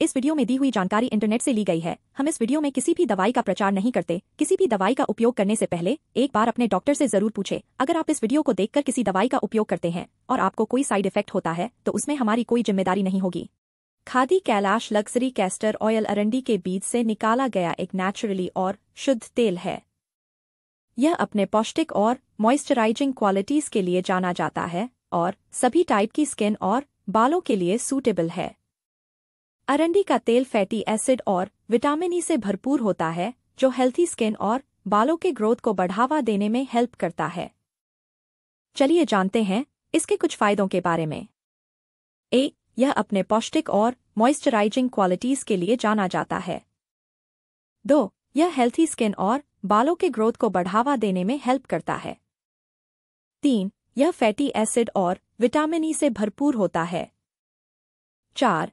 इस वीडियो में दी हुई जानकारी इंटरनेट से ली गई है हम इस वीडियो में किसी भी दवाई का प्रचार नहीं करते किसी भी दवाई का उपयोग करने से पहले एक बार अपने डॉक्टर से जरूर पूछे अगर आप इस वीडियो को देखकर किसी दवाई का उपयोग करते हैं और आपको कोई साइड इफेक्ट होता है तो उसमें हमारी कोई जिम्मेदारी नहीं होगी Khadi Kailash luxury castor oil अरंडी के बीज से निकाला गया एक नेचुरली और शुद्ध तेल है यह अपने पौष्टिक और मॉइस्चराइजिंग क्वालिटीज के लिए जाना जाता है और सभी टाइप की स्किन और बालों के लिए सूटेबल है अरंडी का तेल फैटी एसिड और विटामिन ई से भरपूर होता है जो हेल्थी स्किन और बालों के ग्रोथ को बढ़ावा देने में हेल्प करता है चलिए जानते हैं इसके कुछ फायदों के बारे में ए यह अपने पौष्टिक और मॉइस्चराइजिंग क्वालिटीज के लिए जाना जाता है दो यह हेल्थी स्किन और बालों के ग्रोथ को बढ़ावा देने में हेल्प करता है तीन यह फैटी एसिड और विटामिन ई e से भरपूर होता है चार